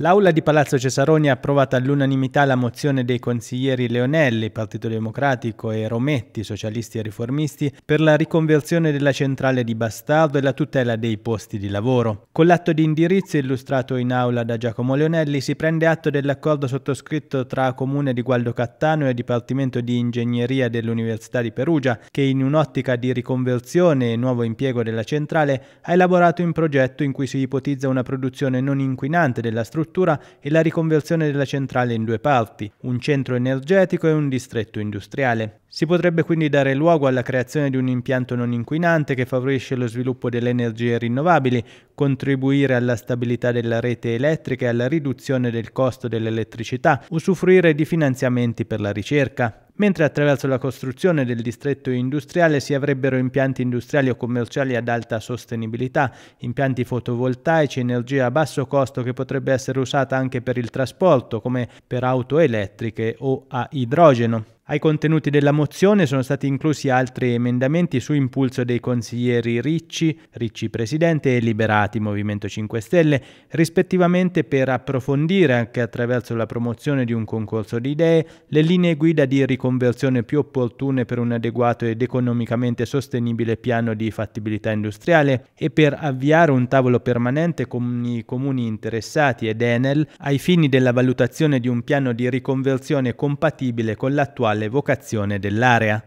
L'Aula di Palazzo Cesaroni ha approvato all'unanimità la mozione dei consiglieri Leonelli, Partito Democratico, e Rometti, Socialisti e Riformisti, per la riconversione della centrale di Bastardo e la tutela dei posti di lavoro. Con l'atto di indirizzo illustrato in aula da Giacomo Leonelli si prende atto dell'accordo sottoscritto tra Comune di Gualdo Cattano e Dipartimento di Ingegneria dell'Università di Perugia, che in un'ottica di riconversione e nuovo impiego della centrale ha elaborato un progetto in cui si ipotizza una produzione non inquinante della struttura infrastruttura e la riconversione della centrale in due parti, un centro energetico e un distretto industriale. Si potrebbe quindi dare luogo alla creazione di un impianto non inquinante che favorisce lo sviluppo delle energie rinnovabili, contribuire alla stabilità della rete elettrica e alla riduzione del costo dell'elettricità, usufruire di finanziamenti per la ricerca mentre attraverso la costruzione del distretto industriale si avrebbero impianti industriali o commerciali ad alta sostenibilità, impianti fotovoltaici, energia a basso costo che potrebbe essere usata anche per il trasporto, come per auto elettriche o a idrogeno. Ai contenuti della mozione sono stati inclusi altri emendamenti su impulso dei consiglieri Ricci, Ricci Presidente e Liberati Movimento 5 Stelle, rispettivamente per approfondire anche attraverso la promozione di un concorso di idee le linee guida di riconversione più opportune per un adeguato ed economicamente sostenibile piano di fattibilità industriale e per avviare un tavolo permanente con i comuni interessati ed Enel ai fini della valutazione di un piano di riconversione compatibile con l'attuale all'evocazione dell'area.